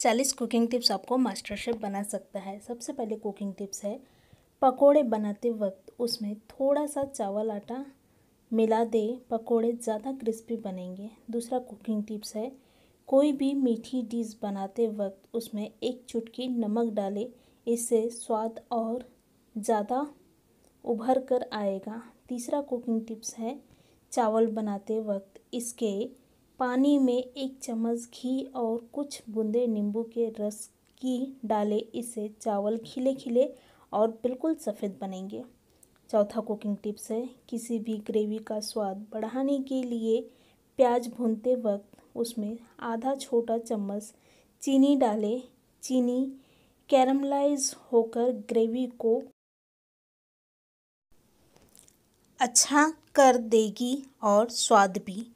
चालीस cooking tips आपको master chef बना सकता है सबसे पहले कुकिंग टिप्स है पकोड़े बनाते वक्त उसमें थोड़ा सा चावल आटा मिला दे पकोड़े ज़्यादा क्रिस्पी बनेंगे दूसरा कुकिंग टिप्स है कोई भी मीठी डिश बनाते वक्त उसमें एक चुटकी नमक डाले इससे स्वाद और ज़्यादा उभर कर आएगा तीसरा कुकिंग टिप्स है चावल बनाते वक्त इसके पानी में एक चम्मच घी और कुछ बूंदे नींबू के रस की डालें इसे चावल खिले खिले और बिल्कुल सफ़ेद बनेंगे चौथा कुकिंग टिप्स है किसी भी ग्रेवी का स्वाद बढ़ाने के लिए प्याज भूनते वक्त उसमें आधा छोटा चम्मच चीनी डालें चीनी कैरमलाइज होकर ग्रेवी को अच्छा कर देगी और स्वाद भी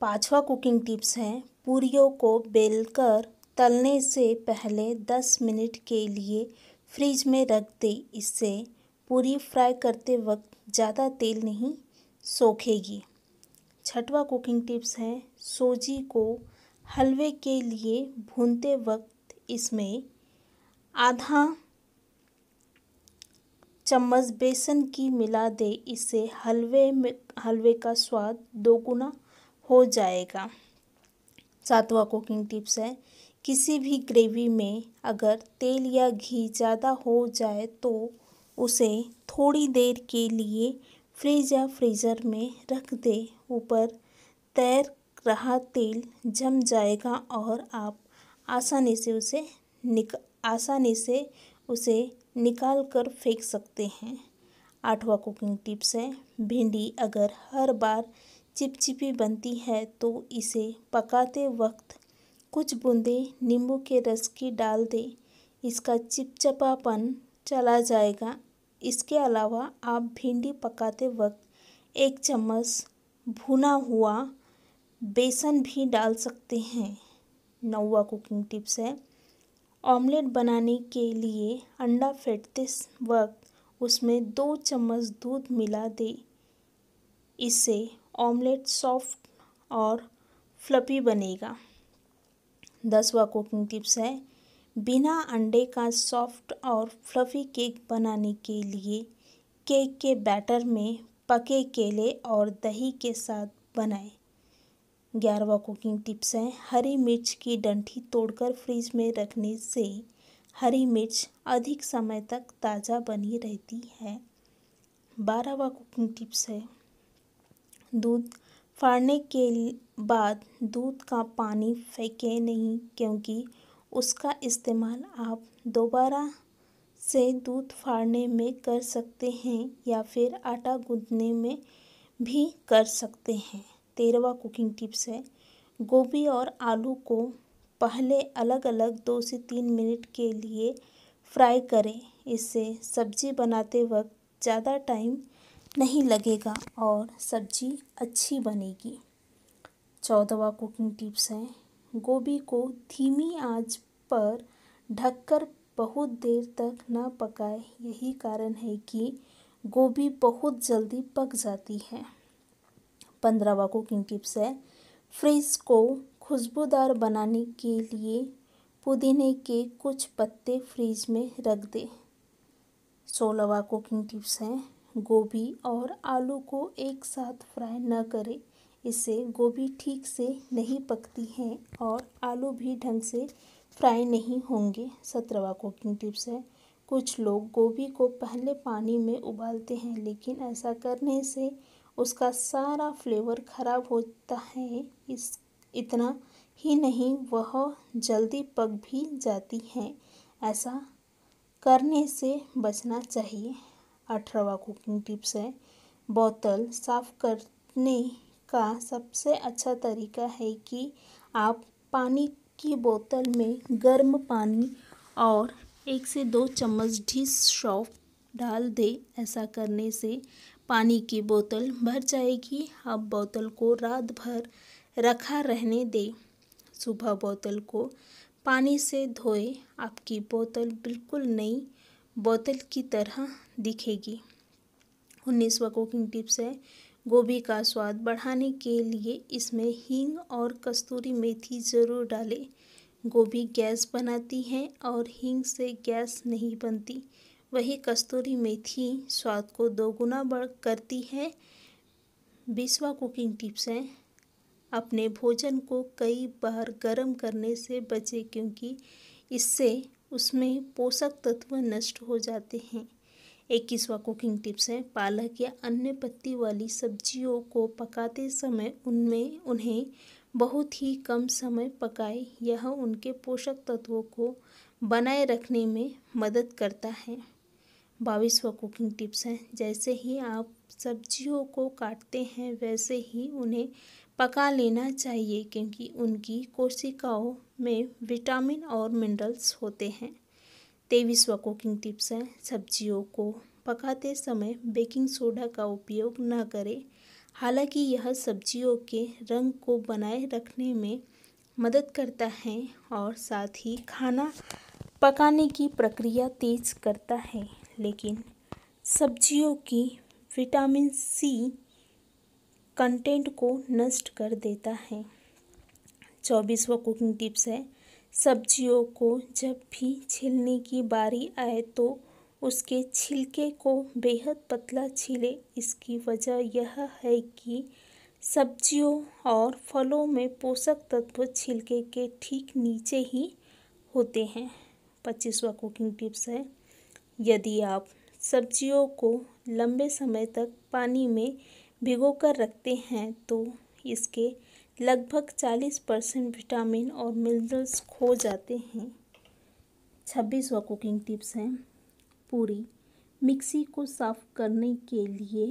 पाँचवा कुकिंग टिप्स है पूरियों को बेलकर तलने से पहले दस मिनट के लिए फ्रिज में रख दें इससे पूरी फ्राई करते वक्त ज़्यादा तेल नहीं सोखेगी छठवा कुकिंग टिप्स है सोजी को हलवे के लिए भूनते वक्त इसमें आधा चम्मच बेसन की मिला दे इससे हलवे में हलवे का स्वाद दोगुना हो जाएगा सातवां कुकिंग टिप्स है किसी भी ग्रेवी में अगर तेल या घी ज़्यादा हो जाए तो उसे थोड़ी देर के लिए फ्रिज या फ्रीज़र में रख दे ऊपर तैर रहा तेल जम जाएगा और आप आसानी से उसे निक आसानी से उसे निकाल कर फेंक सकते हैं आठवां कुकिंग टिप्स है भिंडी अगर हर बार चिपचिपी बनती है तो इसे पकाते वक्त कुछ बूंदे नींबू के रस की डाल दें इसका चिपचपापन चला जाएगा इसके अलावा आप भिंडी पकाते वक्त एक चम्मच भुना हुआ बेसन भी डाल सकते हैं नौवा कुकिंग टिप्स है ऑमलेट बनाने के लिए अंडा फेंटते वक्त उसमें दो चम्मच दूध मिला दें इससे ऑमलेट सॉफ्ट और फ्लपी बनेगा दसवा कुकिंग टिप्स है बिना अंडे का सॉफ्ट और फ्लफ़ी केक बनाने के लिए केक के बैटर में पके केले और दही के साथ बनाएं ग्यारहवा कुकिंग टिप्स हैं हरी मिर्च की डंठी तोड़कर फ्रिज में रखने से हरी मिर्च अधिक समय तक ताज़ा बनी रहती है बारहवा कुकिंग टिप्स है दूध फाड़ने के बाद दूध का पानी फेंकें नहीं क्योंकि उसका इस्तेमाल आप दोबारा से दूध फाड़ने में कर सकते हैं या फिर आटा गूंदने में भी कर सकते हैं तेरहवा कुकिंग टिप्स है गोभी और आलू को पहले अलग अलग दो से तीन मिनट के लिए फ्राई करें इससे सब्जी बनाते वक्त ज़्यादा टाइम नहीं लगेगा और सब्जी अच्छी बनेगी चौदवा कुकिंग टिप्स हैं गोभी को धीमी आंच पर ढककर बहुत देर तक न पकाए यही कारण है कि गोभी बहुत जल्दी पक जाती है पंद्रहवा कुकिंग टिप्स है फ्रिज को खुशबूदार बनाने के लिए पुदीने के कुछ पत्ते फ्रिज में रख दें सोलहवा कुकिंग टिप्स हैं गोभी और आलू को एक साथ फ्राई न करें इससे गोभी ठीक से नहीं पकती हैं और आलू भी ढंग से फ्राई नहीं होंगे सत्रवा कुकिंग टिप्स है कुछ लोग गोभी को पहले पानी में उबालते हैं लेकिन ऐसा करने से उसका सारा फ्लेवर ख़राब होता है इस इतना ही नहीं वह जल्दी पक भी जाती हैं ऐसा करने से बचना चाहिए अठारहवा कुकिंग टिप्स है बोतल साफ़ करने का सबसे अच्छा तरीका है कि आप पानी की बोतल में गर्म पानी और एक से दो चम्मच ढी शॉफ डाल दें ऐसा करने से पानी की बोतल भर जाएगी आप बोतल को रात भर रखा रहने दें सुबह बोतल को पानी से धोए आपकी बोतल बिल्कुल नई बोतल की तरह दिखेगी उन्नीसवा कुकिंग टिप्स है गोभी का स्वाद बढ़ाने के लिए इसमें हींग और कस्तूरी मेथी ज़रूर डालें गोभी गैस बनाती है और हींग से गैस नहीं बनती वही कस्तूरी मेथी स्वाद को दोगुना बढ़ करती है बीसवा कुकिंग टिप्स हैं अपने भोजन को कई बार गर्म करने से बचें क्योंकि इससे उसमें पोषक तत्व नष्ट हो जाते हैं इक्कीसवा कुकिंग टिप्स है पालक या अन्य पत्ती वाली सब्जियों को पकाते समय उनमें उन्हें बहुत ही कम समय पकाए यह उनके पोषक तत्वों को बनाए रखने में मदद करता है बाईसवा कुकिंग टिप्स हैं जैसे ही आप सब्जियों को काटते हैं वैसे ही उन्हें पका लेना चाहिए क्योंकि उनकी कोशिकाओं में विटामिन और मिनरल्स होते हैं तेईसवा कुकिंग टिप्स हैं सब्जियों को पकाते समय बेकिंग सोडा का उपयोग न करें हालांकि यह सब्जियों के रंग को बनाए रखने में मदद करता है और साथ ही खाना पकाने की प्रक्रिया तेज करता है लेकिन सब्जियों की विटामिन सी कंटेंट को नष्ट कर देता है चौबीसवा कुकिंग टिप्स है सब्जियों को जब भी छिलने की बारी आए तो उसके छिलके को बेहद पतला छिले इसकी वजह यह है कि सब्जियों और फलों में पोषक तत्व छिलके के ठीक नीचे ही होते हैं पच्चीसवा कुकिंग टिप्स है यदि आप सब्जियों को लंबे समय तक पानी में भिगो कर रखते हैं तो इसके लगभग 40 परसेंट विटामिन और मिनरल्स खो जाते हैं छब्बीसवा कुकिंग टिप्स हैं पूरी मिक्सी को साफ करने के लिए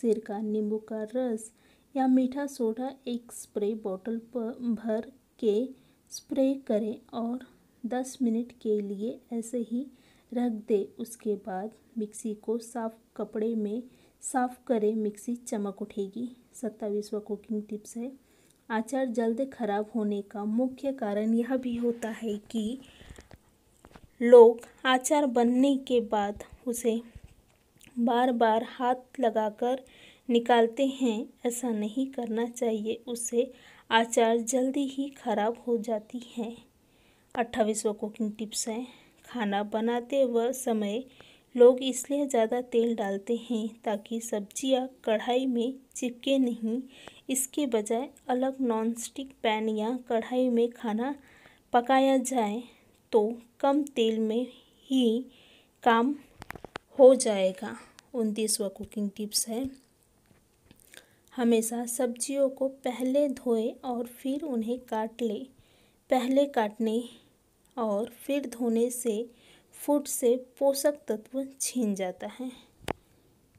सिरका नींबू का रस या मीठा सोडा एक स्प्रे बॉटल पर भर के स्प्रे करें और 10 मिनट के लिए ऐसे ही रख दे उसके बाद मिक्सी को साफ कपड़े में साफ करें मिक्सी चमक उठेगी सत्ताईसवा कुकिंग टिप्स है आचार जल्द खराब होने का मुख्य कारण यह भी होता है कि लोग आचार बनने के बाद उसे बार बार हाथ लगाकर निकालते हैं ऐसा नहीं करना चाहिए उससे आचार जल्दी ही खराब हो जाती है अट्ठाईसवा कुकिंग टिप्स हैं खाना बनाते व समय लोग इसलिए ज़्यादा तेल डालते हैं ताकि सब्जियां कढ़ाई में चिपके नहीं इसके बजाय अलग नॉनस्टिक पैन या कढ़ाई में खाना पकाया जाए तो कम तेल में ही काम हो जाएगा उनतीसवा कुकिंग टिप्स है हमेशा सब्जियों को पहले धोए और फिर उन्हें काट ले पहले काटने और फिर धोने से फूड से पोषक तत्व छीन जाता है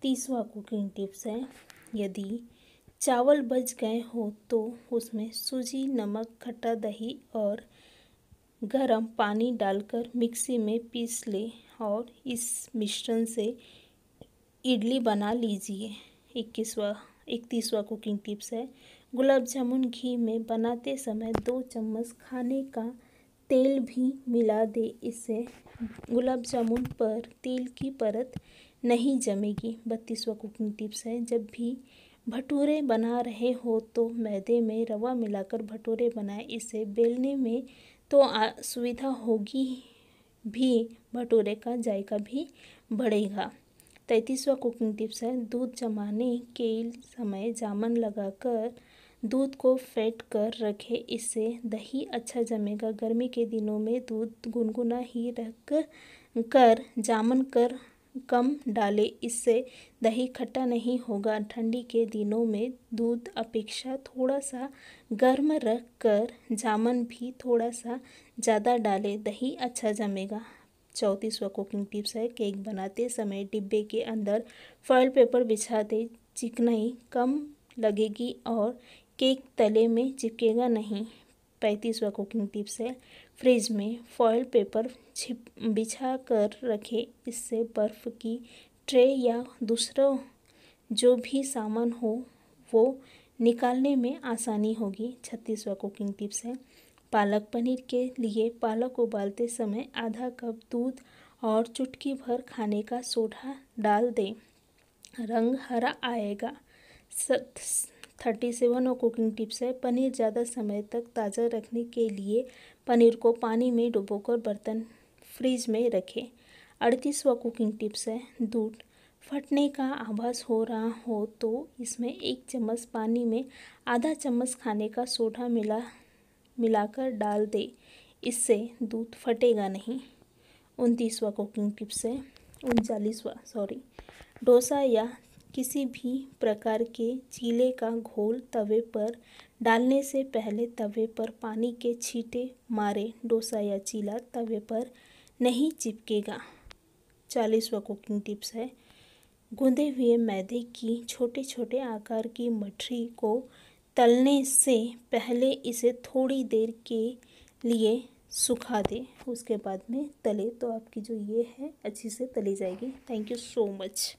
तीसवा कुकिंग टिप्स है यदि चावल बच गए हो तो उसमें सूजी नमक खट्टा दही और गरम पानी डालकर मिक्सी में पीस ले और इस मिश्रण से इडली बना लीजिए इक्कीसवा इकतीसवा कुकिंग टिप्स है गुलाब जामुन घी में बनाते समय दो चम्मच खाने का तेल भी मिला दे इससे गुलाब जामुन पर तेल की परत नहीं जमेगी बत्तीसवा कुकिंग टिप्स है जब भी भटूरे बना रहे हो तो मैदे में रवा मिलाकर भटूरे बनाएं इसे बेलने में तो सुविधा होगी भी भटूरे का जायका भी बढ़ेगा तैतीसवा कुकिंग टिप्स है दूध जमाने के समय जामन लगाकर दूध को फेंट कर रखे इससे दही अच्छा जमेगा गर्मी के दिनों में दूध गुनगुना ही रख कर जामन कर कम डालें इससे दही खट्टा नहीं होगा ठंडी के दिनों में दूध अपेक्षा थोड़ा सा गर्म रख कर जामन भी थोड़ा सा ज़्यादा डालें दही अच्छा जमेगा चौंतीसवा कुकिंग टिप्स है केक बनाते समय डिब्बे के अंदर फॉयल पेपर बिछा दे चिकनाई कम लगेगी और केक तले में चिपकेगा नहीं पैंतीसवा कुकिंग टिप्स है फ्रिज में फॉयल पेपर छिप बिछा कर रखें इससे बर्फ़ की ट्रे या दूसरा जो भी सामान हो वो निकालने में आसानी होगी छत्तीसवा कुकिंग टिप्स है पालक पनीर के लिए पालक उबालते समय आधा कप दूध और चुटकी भर खाने का सोडा डाल दें रंग हरा आएगा थर्टी सेवन और कुकिंग टिप्स है पनीर ज़्यादा समय तक ताज़ा रखने के लिए पनीर को पानी में डुबोकर बर्तन फ्रिज में रखें अड़तीसवा कुकिंग टिप्स है दूध फटने का आभास हो रहा हो तो इसमें एक चम्मच पानी में आधा चम्मच खाने का सोडा मिला मिलाकर डाल दें इससे दूध फटेगा नहीं उनतीसवा कुकिंग टिप्स है उनचालीसवा सॉरी डोसा या किसी भी प्रकार के चीले का घोल तवे पर डालने से पहले तवे पर पानी के छींटे मारे डोसा या चीला तवे पर नहीं चिपकेगा चालीसवा कुकिंग टिप्स है गूंधे हुए मैदे की छोटे छोटे आकार की मठरी को तलने से पहले इसे थोड़ी देर के लिए सुखा दे उसके बाद में तले तो आपकी जो ये है अच्छी से तली जाएगी थैंक यू सो मच